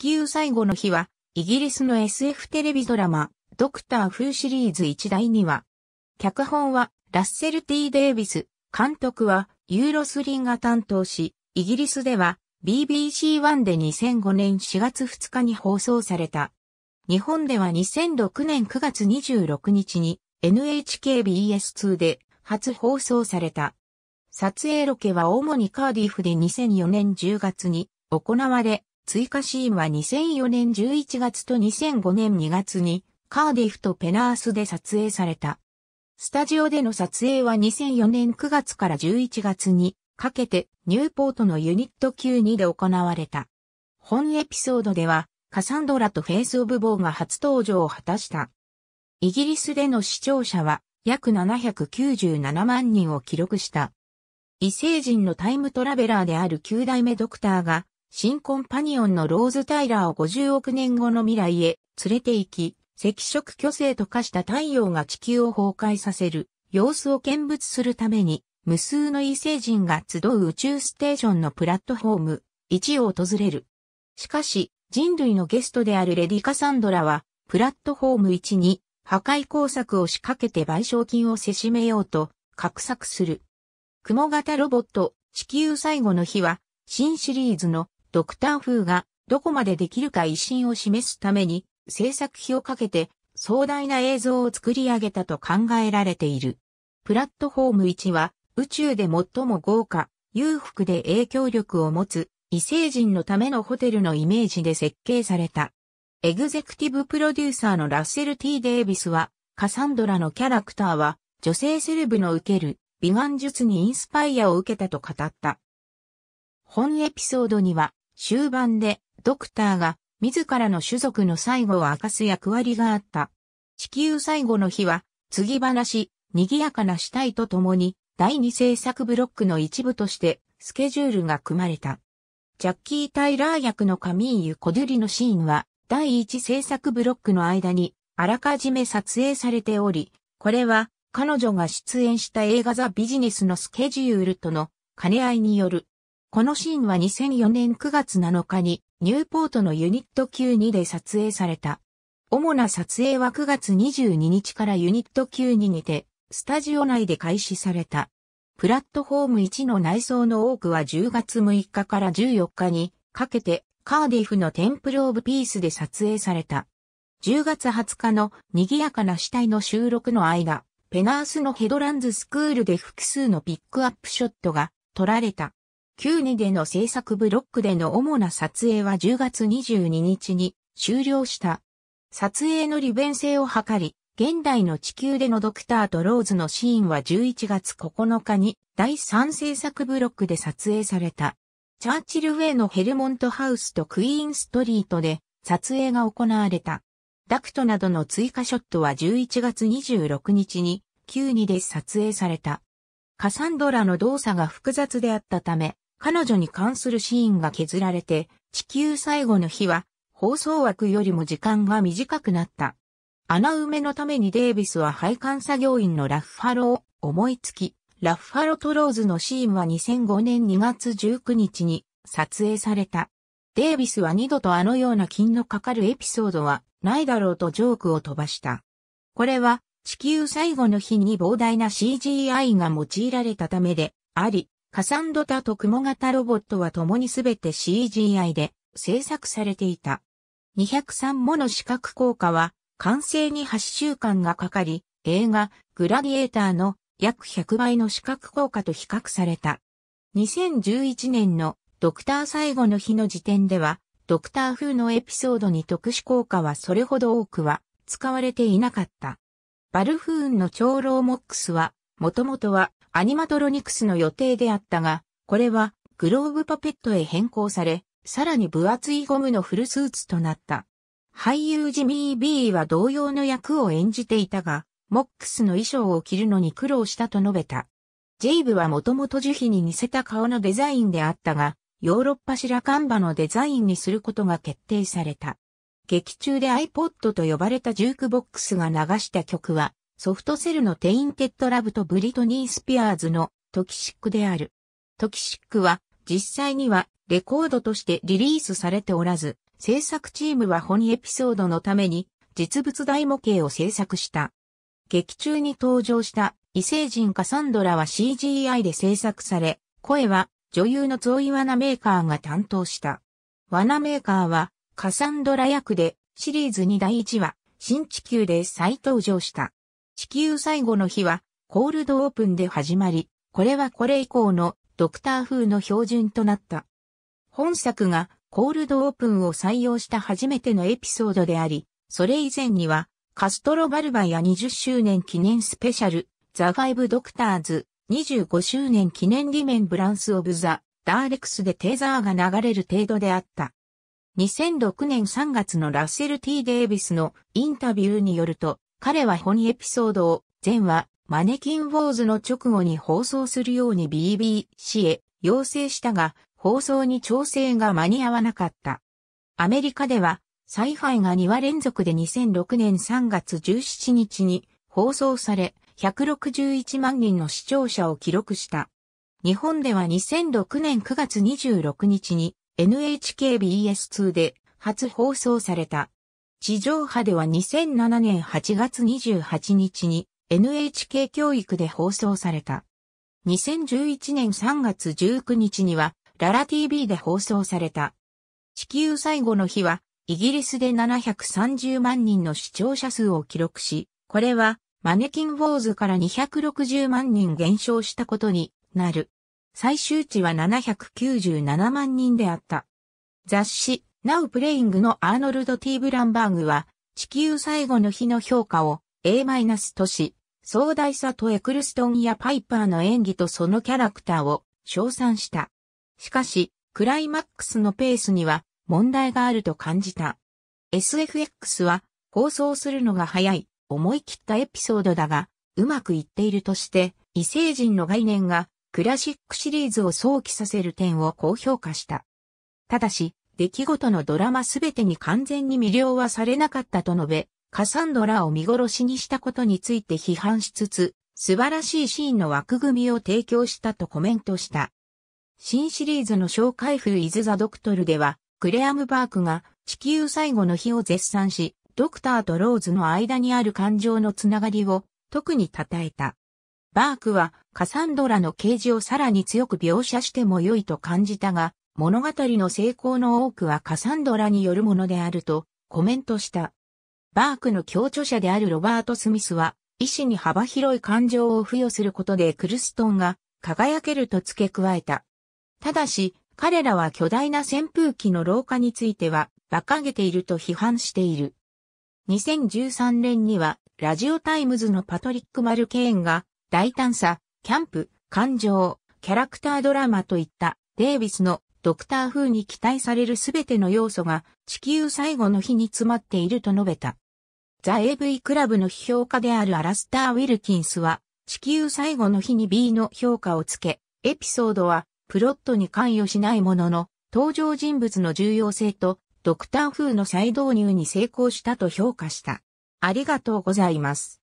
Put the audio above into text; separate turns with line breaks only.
球最後の日は、イギリスの SF テレビドラマ、ドクター・フーシリーズ1第2話。脚本は、ラッセル・ T・ デイビス、監督は、ユーロスリンが担当し、イギリスでは、BBC1 で2005年4月2日に放送された。日本では2006年9月26日に NHKBS2 で初放送された。撮影ロケは主にカーディフで2004年10月に行われ、追加シーンは2004年11月と2005年2月にカーディフとペナースで撮影された。スタジオでの撮影は2004年9月から11月にかけてニューポートのユニット級2で行われた。本エピソードではカサンドラとフェイス・オブ・ボーが初登場を果たした。イギリスでの視聴者は約797万人を記録した。異星人のタイムトラベラーである9代目ドクターが新コンパニオンのローズ・タイラーを50億年後の未来へ連れて行き、赤色巨星と化した太陽が地球を崩壊させる様子を見物するために、無数の異星人が集う宇宙ステーションのプラットフォーム、1を訪れる。しかし、人類のゲストであるレディカサンドラは、プラットフォーム1に破壊工作を仕掛けて賠償金をせしめようと、画策する。雲型ロボット、地球最後の日は、新シリーズのドクター風がどこまでできるか威信を示すために制作費をかけて壮大な映像を作り上げたと考えられている。プラットフォーム1は宇宙で最も豪華、裕福で影響力を持つ異星人のためのホテルのイメージで設計された。エグゼクティブプロデューサーのラッセル・ T・ デイビスは、カサンドラのキャラクターは、女性セレブの受ける美顔術にインスパイアを受けたと語った。本エピソードには、終盤でドクターが自らの種族の最後を明かす役割があった。地球最後の日は、継ぎ話、賑やかな死体と共に、第二制作ブロックの一部として、スケジュールが組まれた。ジャッキー・タイラー役のカミーユ・コデュリのシーンは、第一制作ブロックの間に、あらかじめ撮影されており、これは、彼女が出演した映画ザ・ビジネスのスケジュールとの兼ね合いによるこのシーンは2004年9月7日にニューポートのユニット級2で撮影された。主な撮影は9月22日からユニット級2にて、スタジオ内で開始された。プラットフォーム1の内装の多くは10月6日から14日にかけてカーディフのテンプルオブピースで撮影された。10月20日の賑やかな死体の収録の間、ペナースのヘドランズスクールで複数のピックアップショットが撮られた。92での制作ブロックでの主な撮影は10月22日に終了した。撮影の利便性を図り、現代の地球でのドクターとローズのシーンは11月9日に第3制作ブロックで撮影された。チャーチルウェイのヘルモントハウスとクイーンストリートで撮影が行われた。ダクトなどの追加ショットは11月26日に92で撮影された。カサンドラの動作が複雑であったため、彼女に関するシーンが削られて、地球最後の日は、放送枠よりも時間が短くなった。穴埋めのためにデイビスは配管作業員のラッファローを思いつき、ラッファロトローズのシーンは2005年2月19日に撮影された。デイビスは二度とあのような金のかかるエピソードはないだろうとジョークを飛ばした。これは地球最後の日に膨大な CGI が用いられたためであり、カサンドタと雲型ロボットは共にすべて CGI で制作されていた。203もの視覚効果は完成に8週間がかかり、映画グラディエーターの約100倍の視覚効果と比較された。2011年のドクター最後の日の時点では、ドクター風のエピソードに特殊効果はそれほど多くは使われていなかった。バルフーンの長老モックスは、もともとはアニマトロニクスの予定であったが、これはグローブパペットへ変更され、さらに分厚いゴムのフルスーツとなった。俳優ジミー・ビーは同様の役を演じていたが、モックスの衣装を着るのに苦労したと述べた。ジェイブはもともと樹皮に似せた顔のデザインであったが、ヨーロッパ白ンバのデザインにすることが決定された。劇中で iPod と呼ばれたジュークボックスが流した曲は、ソフトセルのテインテッドラブとブリトニー・スピアーズのトキシックである。トキシックは実際にはレコードとしてリリースされておらず、制作チームは本エピソードのために実物大模型を制作した。劇中に登場した異星人カサンドラは CGI で制作され、声は女優のゾイ・ワナメーカーが担当した。ワナメーカーはカサンドラ役でシリーズ2第1話、新地球で再登場した。地球最後の日は、コールドオープンで始まり、これはこれ以降のドクター風の標準となった。本作がコールドオープンを採用した初めてのエピソードであり、それ以前には、カストロバルバや20周年記念スペシャル、ザ・ファイブ・ドクターズ、25周年記念リメンブランス・オブ・ザ・ダーレクスでテーザーが流れる程度であった。2006年3月のラッセル・ T・ デイビスのインタビューによると、彼は本エピソードを、前話、マネキンウォーズの直後に放送するように BBC へ要請したが、放送に調整が間に合わなかった。アメリカでは、サイファイが2話連続で2006年3月17日に放送され、161万人の視聴者を記録した。日本では2006年9月26日に NHKBS2 で初放送された。地上波では2007年8月28日に NHK 教育で放送された。2011年3月19日にはララ TV で放送された。地球最後の日はイギリスで730万人の視聴者数を記録し、これはマネキンウォーズから260万人減少したことになる。最終値は797万人であった。雑誌なおプレイングのアーノルド・ T・ ブランバーグは、地球最後の日の評価を A- マイナスとし、壮大さとエクルストンやパイパーの演技とそのキャラクターを称賛した。しかし、クライマックスのペースには問題があると感じた。SFX は放送するのが早い、思い切ったエピソードだが、うまくいっているとして、異星人の概念がクラシックシリーズを想起させる点を高評価した。ただし、出来事のドラマすべてに完全に魅了はされなかったと述べ、カサンドラを見殺しにしたことについて批判しつつ、素晴らしいシーンの枠組みを提供したとコメントした。新シリーズの紹介風イズ・ザ・ドクトルでは、クレアム・バークが地球最後の日を絶賛し、ドクターとローズの間にある感情のつながりを特に称えた。バークはカサンドラの啓示をさらに強く描写しても良いと感じたが、物語の成功の多くはカサンドラによるものであるとコメントした。バークの協著者であるロバート・スミスは、医師に幅広い感情を付与することでクルストンが輝けると付け加えた。ただし、彼らは巨大な扇風機の老化については、馬鹿げていると批判している。2013年には、ラジオタイムズのパトリック・マルケーンが、大胆さ、キャンプ、感情、キャラクタードラマといった、デイビスのドクター風に期待されるすべての要素が地球最後の日に詰まっていると述べた。ザ・ AV クラブの批評家であるアラスター・ウィルキンスは、地球最後の日に B の評価をつけ、エピソードはプロットに関与しないものの、登場人物の重要性とドクター風の再導入に成功したと評価した。ありがとうございます。